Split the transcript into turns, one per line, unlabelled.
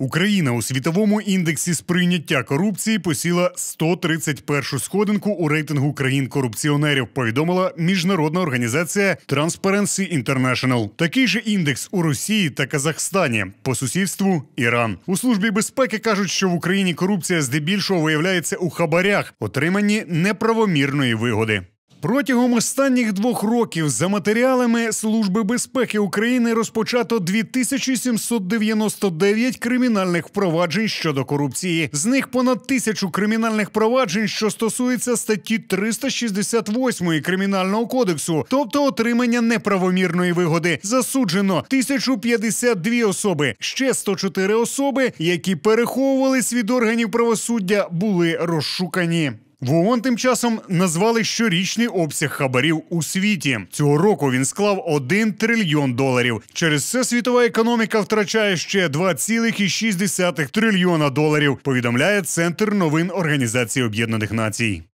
Україна у світовому індексі сприйняття корупції посіла 131-шу сходинку у рейтингу країн-корупціонерів. Повідомила міжнародна організація Transparency International. Такий же індекс у Росії та Казахстані по сусідству Іран у службі безпеки кажуть, що в Україні корупція здебільшого виявляється у хабарях, отримані неправомірної вигоди. Протягом останніх двох років за матеріалами Служби безпеки України розпочато 2799 кримінальних впроваджень щодо корупції. З них понад тисячу кримінальних проваджень, що стосуються статті 368 кримінального кодексу, тобто отримання неправомірної вигоди. Засуджено 1052 особи. Ще 104 особи, які переховувались від органів правосуддя, були розшукані. В ООН тим часом назвали щорічний обсяг хабарів у світі. Цього року він склав 1 трильйон доларів. Через це світова економіка втрачає ще 2,6 трильйона доларів. Повідомляє центр новин Організації Об'єднаних Націй.